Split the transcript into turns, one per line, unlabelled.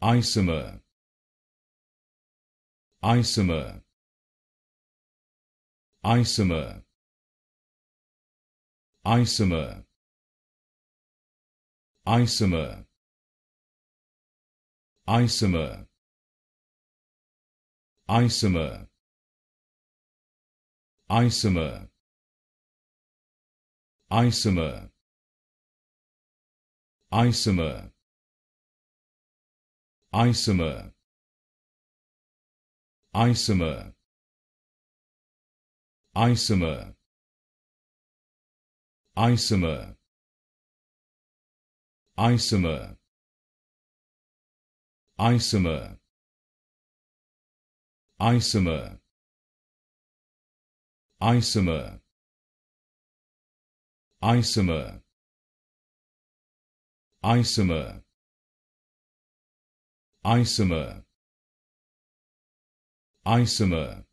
isomer isomer isomer isomer isomer isomer isomer isomer isomer isomer isomer isomer isomer isomer isomer isomer isomer isomer isomer isomer isomer isomer